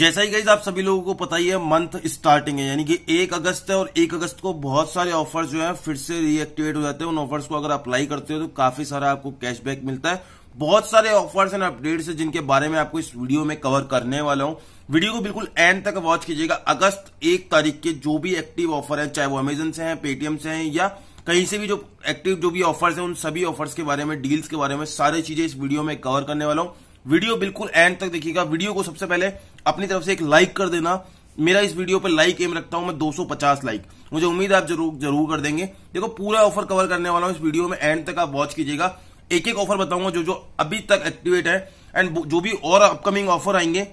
जैसा ही गाइज आप सभी लोगों को पता ही है मंथ स्टार्टिंग है यानी कि एक अगस्त है और एक अगस्त को बहुत सारे ऑफर्स जो है फिर से रीएक्टिवेट हो जाते हैं उन ऑफर्स को अगर अप्लाई करते हो तो काफी सारा आपको कैशबैक मिलता है बहुत सारे ऑफर्स एंड अपडेट्स है जिनके बारे में आपको इस वीडियो में कवर करने वाला हूं वीडियो को बिल्कुल एंड तक वॉच कीजिएगा अगस्त एक तारीख के जो भी एक्टिव ऑफर है चाहे वो अमेजन से है पेटीएम से है या कहीं से भी जो एक्टिव जो भी ऑफर्स है उन सभी ऑफर्स के बारे में डील्स के बारे में सारी चीजें इस वीडियो में कवर करने वाला हूं वीडियो बिल्कुल एंड तक देखिएगा वीडियो को सबसे पहले अपनी तरफ से एक लाइक कर देना मेरा इस वीडियो पर लाइक एम रखता हूं मैं 250 लाइक मुझे उम्मीद है आप जरूर जरूर कर देंगे देखो पूरा ऑफर कवर करने वाला हूं इस वीडियो में एंड तक आप वॉच कीजिएगा एक एक ऑफर बताऊंगा जो जो अभी तक एक्टिवेट है एंड जो भी और अपकमिंग ऑफर आएंगे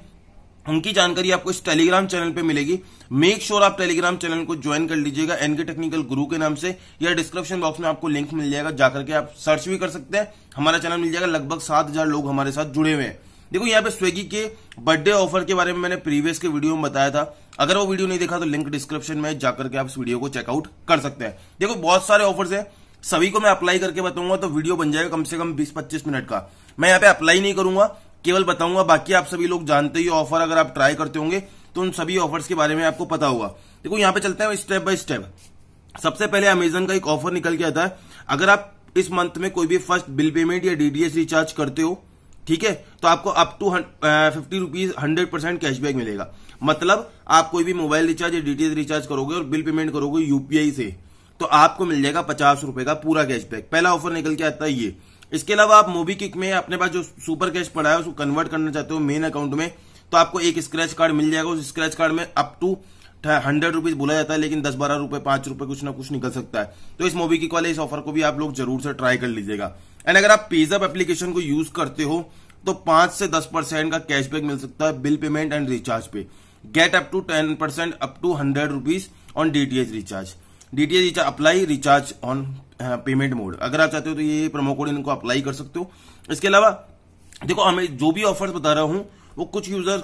उनकी जानकारी आपको इस टेलीग्राम चैनल पे मिलेगी मेक श्योर sure आप टेलीग्राम चैनल को ज्वाइन कर लीजिएगा एनके टेक्निकल गुरु के नाम से या डिस्क्रिप्शन बॉक्स में आपको लिंक मिल जाएगा जाकर के आप सर्च भी कर सकते हैं हमारा चैनल मिल जाएगा लगभग सात हजार लोग हमारे साथ जुड़े हुए हैं देखो यहाँ पे स्विगी के बर्थडे ऑफर के बारे में मैंने प्रीवियस के वीडियो में बताया था अगर वो वीडियो नहीं देखा तो लिंक डिस्क्रिप्शन में जाकर के आप इस वीडियो को चेकआउट कर सकते हैं देखो बहुत सारे ऑफर्स है सभी को मैं अप्लाई करके बताऊंगा तो वीडियो बन जाएगा कम से कम बीस पच्चीस मिनट का मैं यहाँ पे अप्लाई नहीं करूंगा केवल बताऊंगा बाकी आप सभी लोग जानते ही ऑफर अगर आप ट्राई करते होंगे तो उन सभी ऑफर्स के बारे में आपको पता होगा देखो यहाँ पे चलते हैं स्टेप बाय स्टेप सबसे पहले अमेजन का एक ऑफर निकल के आता है अगर आप इस मंथ में कोई भी फर्स्ट बिल पेमेंट या डीडीएस रिचार्ज करते हो ठीक है तो आपको up to fifty rupees hundred percent cashback मिलेगा मतलब आप कोई भी मोबाइल रिचार्ज या डीटीएस रिचार्ज करोगे और बिल पेमेंट करोगे यूपीआई से तो आपको मिल जाएगा पचास रुपए का पूरा कैशबैक पहला ऑफर निकल के आता है ये इसके अलावा आप मोबी किक में अपने पास जो सुपर कैश पड़ा है उसको कन्वर्ट करना चाहते हो मेन अकाउंट में तो आपको एक स्क्रैच कार्ड मिल जाएगा उस स्क्रैच कार्ड में अप टू हंड्रेड रुपीज बोला जाता है लेकिन दस बारह रुपए पांच रुपए कुछ ना कुछ निकल सकता है तो इस मोबी किक वाले इस ऑफर को भी आप लोग जरूर से ट्राई कर लीजिएगा एंड अगर आप पेजअप एप्लीकेशन को यूज करते हो तो पांच से दस परसेंट का कैशबैक मिल सकता है बिल पेमेंट एंड रिचार्ज पे get up to ten percent up to hundred rupees on DTH recharge DTH recharge apply recharge on payment mode अगर आप चाहते हो तो ये प्रोमो कोड इनको अप्लाई कर सकते हो इसके अलावा देखो हमें जो भी ऑफर्स बता रहा हूं वो कुछ यूजर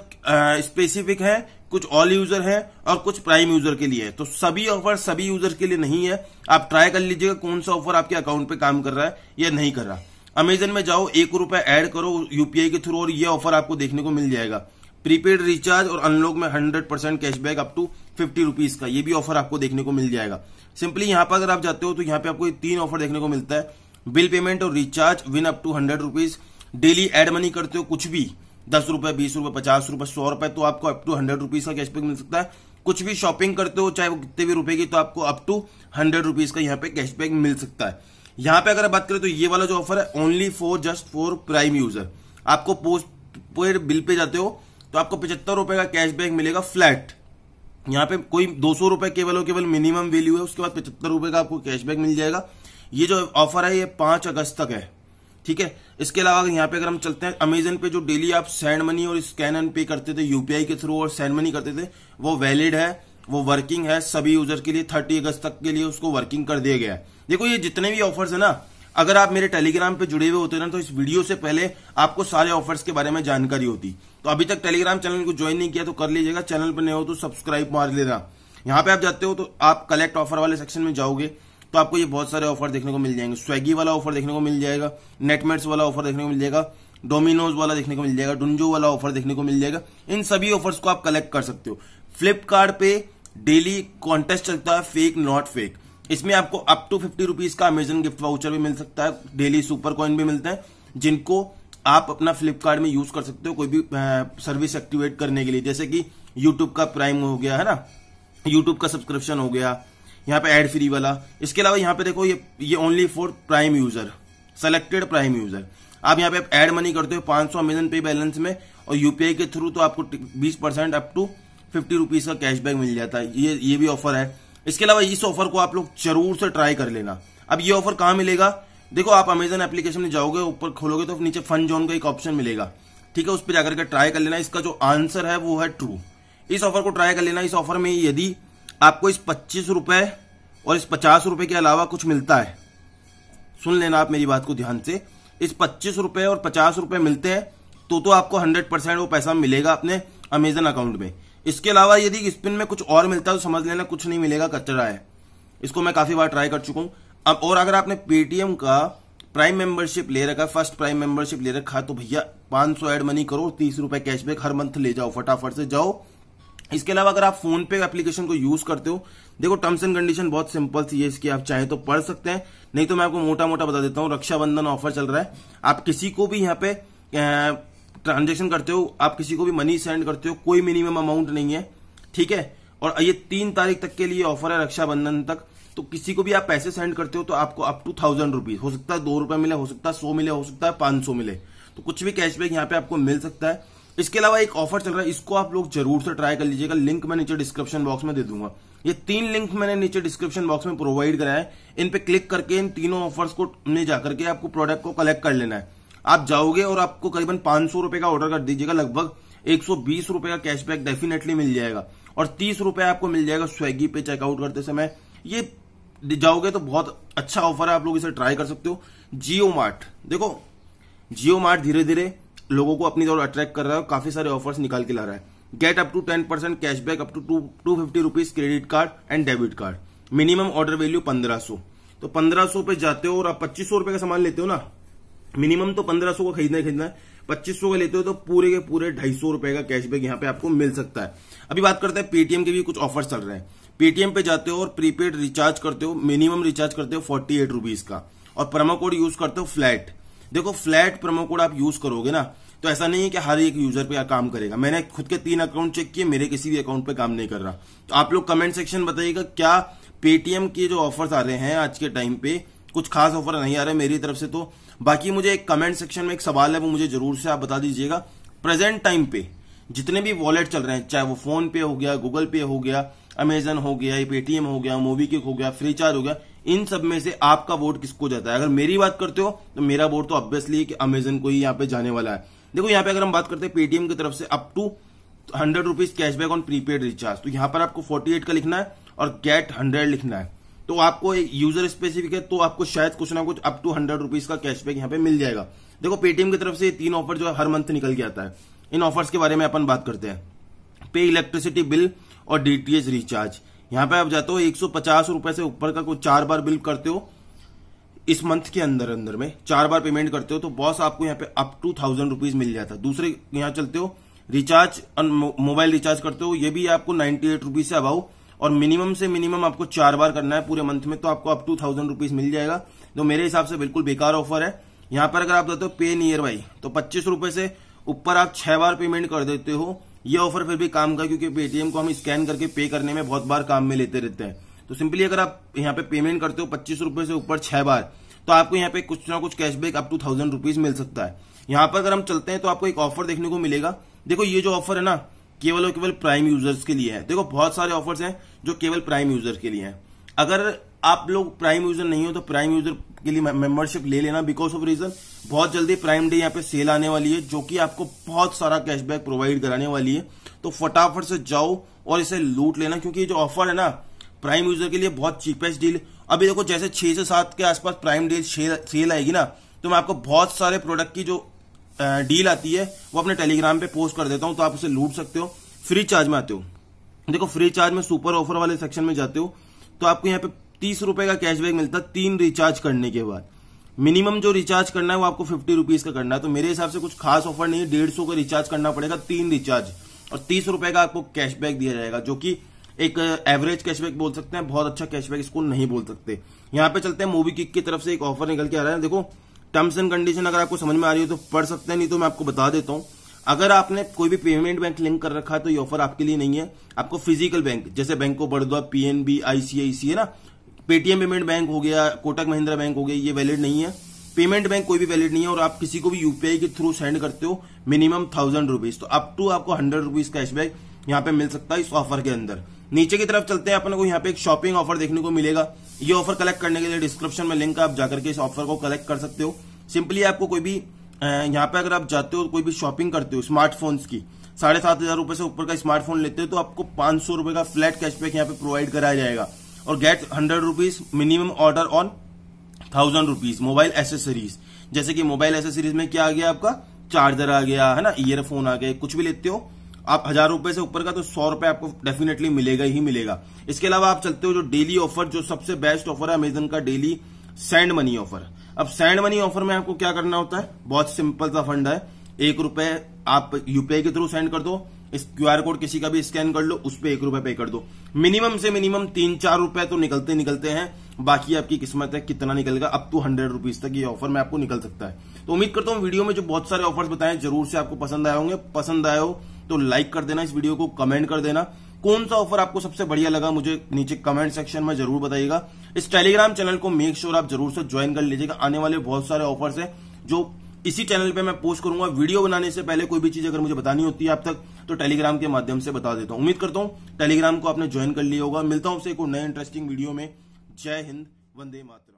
स्पेसिफिक है कुछ ऑल यूजर है और कुछ प्राइम यूजर के लिए है तो सभी ऑफर सभी यूजर के लिए नहीं है आप ट्राई कर लीजिएगा कौन सा ऑफर आपके अकाउंट पे काम कर रहा है या नहीं कर रहा अमेजन में जाओ एक रुपए ऐड करो यूपीआई के थ्रू और ये ऑफर आपको देखने को मिल जाएगा प्रीपेड रिचार्ज और अनलॉक में hundred percent cashback up to fifty rupees का ये भी ऑफर आपको देखने को मिल जाएगा सिंपली यहाँ पर अगर आप जाते हो तो यहाँ पे आपको तीन ऑफर देखने को मिलता है बिल पेमेंट और recharge win up to hundred rupees daily add money करते हो कुछ भी दस रुपए बीस रुपए पचास रुपए सौ रुपए तो आपको अप टू हंड्रेड रुपीज का कैशबैक मिल सकता है कुछ भी शॉपिंग करते हो चाहे वो कितने भी रुपए की तो आपको अप टू हंड्रेड रुपीज का यहाँ पे कैशबैक मिल सकता है यहाँ पे अगर बात करें तो ये वाला जो ऑफर है only for just for prime user आपको पोस्ट पेड बिल पे जाते हो तो आपको पचहत्तर रुपए का कैशबैक मिलेगा फ्लैट यहाँ पे कोई दो सौ रुपए केवल और केवल मिनिमम वैल्यू है उसके बाद पचहत्तर रुपए का आपको कैशबैक मिल जाएगा ये जो ऑफर है ये पांच अगस्त तक है ठीक है इसके अलावा यहाँ पे अगर हम चलते हैं अमेजन पे जो डेली आप सैंड मनी और स्कैन एंड पे करते थे यूपीआई के थ्रू और सैंड मनी करते थे वो वैलिड है वो वर्किंग है सभी यूजर के लिए थर्टी अगस्त तक के लिए उसको वर्किंग कर दिया गया है देखो ये जितने भी ऑफर्स है ना अगर आप मेरे टेलीग्राम पे जुड़े हुए होते ना तो इस वीडियो से पहले आपको सारे ऑफर्स के बारे में जानकारी होती तो अभी तक टेलीग्राम चैनल को ज्वाइन नहीं किया तो कर लीजिएगा चैनल पर नहीं हो तो सब्सक्राइब मार लेना यहाँ पे आप जाते हो तो आप कलेक्ट ऑफर वाले सेक्शन में जाओगे तो आपको ये बहुत सारे ऑफर देखने को मिल जाएंगे स्वेगी वाला ऑफर देखने को मिल जाएगा नेटमेट्स वाला ऑफर देखने को मिल जाएगा डोमिनोज वाला देखने को मिल जाएगा डुंजो वाला ऑफर देखने को मिल जाएगा इन सभी ऑफर्स को आप कलेक्ट कर सकते हो फ्लिपकार्ट पे डेली कॉन्टेस्ट चलता है फेक नॉट फेक इसमें आपको अप टू फिफ्टी रुपीज का अमेजन गिफ्ट वाउचर भी मिल सकता है डेली सुपर कॉइन भी मिलता है जिनको आप अपना फ्लिपकार्ट में यूज कर सकते हो कोई भी सर्विस एक्टिवेट करने के लिए जैसे कि यूट्यूब का प्राइम हो गया है ना यूट्यूब का सब्सक्रिप्शन हो गया यहाँ पे एड फ्री वाला इसके अलावा यहाँ पे देखो ये ये only for prime user selected prime user आप यहाँ पे एड मनी करते हो पांच सौ अमेजन पे बैलेंस में और यूपीआई के थ्रू तो आपको बीस percent up to fifty rupees का कैशबैक मिल जाता है ये ये भी ऑफर है इसके अलावा इस ऑफर को आप लोग जरूर से ट्राई कर लेना अब ये ऑफर कहाँ मिलेगा देखो आप अमेजन एप्लीकेशन में जाओगे ऊपर खोलोगे तो नीचे फन जोन का एक ऑप्शन मिलेगा ठीक है उस पर जाकर के ट्राई कर लेना इसका जो आंसर है वो है ट्रू इस ऑफर को ट्राई कर लेना इस ऑफर में यदि आपको इस पच्चीस रुपए और इस पचास रुपए के अलावा कुछ मिलता है सुन लेना आप मेरी बात को ध्यान से इस पच्चीस रुपए और पचास रुपए मिलते हैं तो तो आपको हंड्रेड परसेंट वो पैसा मिलेगा अपने अमेजन अकाउंट में इसके अलावा यदि स्पिन में कुछ और मिलता है तो समझ लेना कुछ नहीं मिलेगा कचरा है इसको मैं काफी बार ट्राई कर चुका हूं अब और अगर आपने पेटीएम का प्राइम मेंबरशिप ले रखा फर्स्ट प्राइम मेंबरशिप ले रखा तो भैया 500 एड मनी करो तीस रुपए कैशबैक हर मंथ ले जाओ फटाफट से जाओ इसके अलावा अगर आप फोन पे एप्लीकेशन को यूज करते हो देखो टर्म्स एंड कंडीशन बहुत सिंपल सी है इसकी आप चाहे तो पढ़ सकते हैं नहीं तो मैं आपको मोटा मोटा बता देता हूँ रक्षाबंधन ऑफर चल रहा है आप किसी को भी यहाँ पे ट्रांजेक्शन करते हो आप किसी को भी मनी सेंड करते हो कोई मिनिमम अमाउंट नहीं है ठीक है और ये तीन तारीख तक के लिए ऑफर है रक्षाबंधन तक तो किसी को भी आप पैसे सेंड करते हो तो आपको अप टू थाउजेंड रुपीज हो सकता है दो रुपए मिले हो सकता है सौ मिले हो सकता है पांच सौ मिले तो कुछ भी कैशबैक यहाँ पे आपको मिल सकता है इसके अलावा एक ऑफर चल रहा है इसको आप लोग जरूर से ट्राई कर लीजिएगा लिंक मैं नीचे डिस्क्रिप्शन बॉक्स में दे दूंगा ये तीन लिंक मैंने नीचे डिस्क्रिप्शन बॉक्स में प्रोवाइड कराया है इन पे क्लिक करके इन तीनों ऑफर्स को में जाकर के आपको प्रोडक्ट को कलेक्ट कर लेना है आप जाओगे और आपको करीबन पांच सौ रुपए का ऑर्डर कर दीजिएगा लगभग एक सौ बीस रुपए का कैशबैक डेफिनेटली मिल जाएगा और तीस रुपए आपको मिल जाएगा स्वेगी पे चेकआउट करते समय ये जाओगे तो बहुत अच्छा ऑफर है आप लोग इसे ट्राई कर सकते हो जियो मार्ट देखो जियो मार्ट धीरे धीरे लोगों को अपनी तरफ अट्रैक्ट कर रहा है काफी सारे ऑफर्स निकाल के ला रहा है get up to ten percent cashback up to two fifty rupees credit card and debit card minimum order value पंद्रह सौ तो पंद्रह सौ पे जाते हो और आप पच्चीस सौ रुपए का सामान लेते हो ना मिनिमम तो पंद्रह सौ को खरीदना ही खरीदना है पच्चीस का लेते हो तो पूरे के पूरे ढाई सौ रुपए का कैशबैक यहाँ पे आपको मिल सकता है अभी बात करते हैं पेटीएम के भी कुछ ऑफर चल रहे हैं पेटीएम पे जाते हो और प्रीपेड रिचार्ज करते हो मिनिमम रिचार्ज करते हो फोर्टी एट रुपीज का और प्रोमो कोड यूज करते हो फ्लैट देखो फ्लैट प्रोमो कोड आप यूज करोगे ना तो ऐसा नहीं है कि हर एक यूजर पे काम करेगा मैंने खुद के तीन अकाउंट चेक किए मेरे किसी भी अकाउंट पे काम नहीं कर रहा तो आप लोग कमेंट सेक्शन बताइएगा क्या पेटीएम के जो ऑफर्स आ रहे हैं आज के टाइम पे कुछ खास ऑफर नहीं आ रहे मेरी तरफ से तो बाकी मुझे एक कमेंट सेक्शन में एक सवाल है वो मुझे जरूर से आप बता दीजिएगा प्रेजेंट टाइम पे जितने भी वॉलेट चल रहे हैं चाहे वो फोन पे हो गया गूगल पे हो गया अमेजन हो गया पेटीएम हो गया मोबी क्विक हो गया फ्रीचार्ज हो गया इन सब में से आपका वोट किसको जाता है अगर मेरी बात करते हो तो मेरा वोट तो ऑब्वियसली अमेजन को ही यहाँ पे जाने वाला है देखो यहाँ पे अगर हम बात करते हैं पेटीएम की तरफ से up to hundred rupees cashback on prepaid recharge तो यहाँ पर आपको फोर्टी एट का लिखना है और गेट हंड्रेड लिखना है तो आपको यूजर स्पेसिफिक है तो आपको शायद कुछ ना कुछ अप टू हंड्रेड रुपीज का कैशबैक यहाँ पे मिल जाएगा देखो पेटीएम की तरफ से तीन ऑफर जो है हर मंथ निकल के आता है इन ऑफर्स के बारे में अपन बात करते हैं पे इलेक्ट्रिसिटी बिल और डीटीएच रिचार्ज यहाँ पे आप जाते हो एक रुपए से ऊपर का कोई चार बार बिल करते हो इस मंथ के अंदर अंदर में चार बार पेमेंट करते हो तो बॉस आपको यहाँ पे अप टू थाउजेंड रुपीज मिल जाता है दूसरे यहाँ चलते हो रिचार्ज मोबाइल रिचार्ज करते हो ये भी आपको नाइनटी एट रुपीज से अबाउट और मिनिमम से मिनिमम आपको चार बार करना है पूरे मंथ में तो आपको अप टू थाउजेंड रुपीज मिल जाएगा तो मेरे हिसाब से बिल्कुल बेकार ऑफर है यहाँ पर अगर आप देते हो पे नियर बाई तो पच्चीस रुपए से ऊपर आप छह बार पेमेंट कर देते हो ये ऑफर फिर भी काम का क्योंकि पेटीएम को हम स्कैन करके पे करने में बहुत बार काम में लेते रहते हैं तो सिंपली अगर आप यहाँ पे पेमेंट करते हो पच्चीस रूपये से ऊपर छह बार तो आपको यहाँ पे कुछ ना कुछ cashback up to thousand rupees मिल सकता है यहाँ पर अगर हम चलते हैं तो आपको एक ऑफर देखने को मिलेगा देखो ये जो ऑफर है ना केवल और केवल प्राइम यूजर्स के लिए है देखो बहुत सारे ऑफर्स हैं जो केवल प्राइम यूजर के लिए हैं अगर आप लोग प्राइम यूजर नहीं हो तो प्राइम यूजर के लिए मेंबरशिप ले लेना बिकॉज ऑफ रीजन बहुत जल्दी प्राइम डे यहाँ पे सेल आने वाली है जो कि आपको बहुत सारा कैशबैक प्रोवाइड कराने वाली है तो फटाफट से जाओ और इसे लूट लेना क्योंकि ये जो ऑफर है ना प्राइम यूजर के लिए बहुत चीपेस्ट डील अभी देखो जैसे छह से सात के आसपास प्राइम डील सेल आएगी ना तो मैं आपको बहुत सारे प्रोडक्ट की जो डील आती है वो अपने टेलीग्राम पे पोस्ट कर देता हूँ तो आप उसे लूट सकते हो फ्री चार्ज में आते हो देखो फ्री चार्ज में सुपर ऑफर वाले सेक्शन में जाते हो तो आपको यहाँ पे तीस रुपए का कैशबैक मिलता है तीन रिचार्ज करने के बाद मिनिमम जो रिचार्ज करना है वो आपको फिफ्टी रुपीज का करना है तो मेरे हिसाब से कुछ खास ऑफर नहीं है डेढ़ सौ का रिचार्ज करना पड़ेगा तीन रिचार्ज और तीस रुपए का आपको कैशबैक दिया जाएगा जो कि एक एवरेज कैशबैक बोल सकते हैं बहुत अच्छा कैशबैक इसको नहीं बोल सकते यहाँ पे चलते हैं मूवी किक की तरफ से एक ऑफर निकल के आ रहा है देखो टर्म्स एंड कंडीशन अगर आपको समझ में आ रही हो तो पढ़ सकते हैं नहीं तो मैं आपको बता देता हूँ अगर आपने कोई भी पेमेंट बैंक लिंक कर रखा है तो ये ऑफर आपके लिए नहीं है आपको फिजिकल बैंक जैसे bank of Baroda PNB ICICI है ना पेटीएम पेमेंट बैंक हो गया कोटक महिंद्रा बैंक हो गया ये वैलिड नहीं है पेमेंट बैंक कोई भी वैलिड नहीं है और आप किसी को भी यूपीआई के थ्रू सेंड करते हो मिनिमम थाउजेंड रुपीज तो अप टू आपको हंड्रेड रुपीज कैशबैक यहाँ पे मिल सकता है इस ऑफर के अंदर नीचे की तरफ चलते हैं अपने को यहाँ पे एक शॉपिंग ऑफर देखने को मिलेगा ये ऑफर कलेक्ट करने के लिए डिस्क्रिप्शन में लिंक है आप जाकर के इस ऑफर को कलेक्ट कर सकते हो सिंपली आपको कोई भी यहाँ पे अगर आप जाते हो कोई भी शॉपिंग करते हो स्मार्टफोन्स की साढ़े सात हजार रुपए से ऊपर का स्मार्टफोन लेते हो तो आपको पांच सौ रुपए का फ्लैट कैशबैक यहाँ पे प्रोवाइड कराया जाएगा और get hundred rupees minimum order on thousand rupees mobile accessories जैसे कि मोबाइल एसेसरीज में क्या आ गया आपका चार्जर आ गया है ना ईयरफोन आ गए कुछ भी लेते हो आप हजार रुपए से ऊपर का तो सौ रुपए आपको डेफिनेटली मिलेगा ही मिलेगा इसके अलावा आप चलते हो जो डेली ऑफर जो सबसे बेस्ट ऑफर है अमेजन का डेली सैंड मनी ऑफर अब सैंड मनी ऑफर में आपको क्या करना होता है बहुत सिंपल सा फंड है एक रुपए आप यूपीआई के थ्रू सेंड कर दो इस क्यूआर कोड किसी का भी स्कैन कर लो उस पर एक रुपए पे कर दो मिनिमम से मिनिमम तीन चार रुपए तो निकलते निकलते हैं बाकी आपकी किस्मत है कितना निकलेगा अप टू हंड्रेड रुपीज तक ये ऑफर में आपको निकल सकता है तो उम्मीद करता हूँ वीडियो में जो बहुत सारे ऑफर्स बताएं जरूर से आपको पसंद आए होंगे पसंद आए हो तो लाइक कर देना इस वीडियो को कमेंट कर देना कौन सा ऑफर आपको सबसे बढ़िया लगा मुझे नीचे कमेंट सेक्शन में जरूर बताइएगा इस टेलीग्राम चैनल को मेक श्योर आप जरूर से ज्वाइन कर लीजिएगा आने वाले बहुत सारे ऑफर्स है जो इसी चैनल पे मैं पोस्ट करूंगा वीडियो बनाने से पहले कोई भी चीज अगर मुझे बतानी होती है आप तक तो टेलीग्राम के माध्यम से बता देता हूं उम्मीद करता हूं टेलीग्राम को आपने ज्वाइन कर लिया होगा मिलता हूं आपसे एक नए इंटरेस्टिंग वीडियो में जय हिंद वंदे मातृ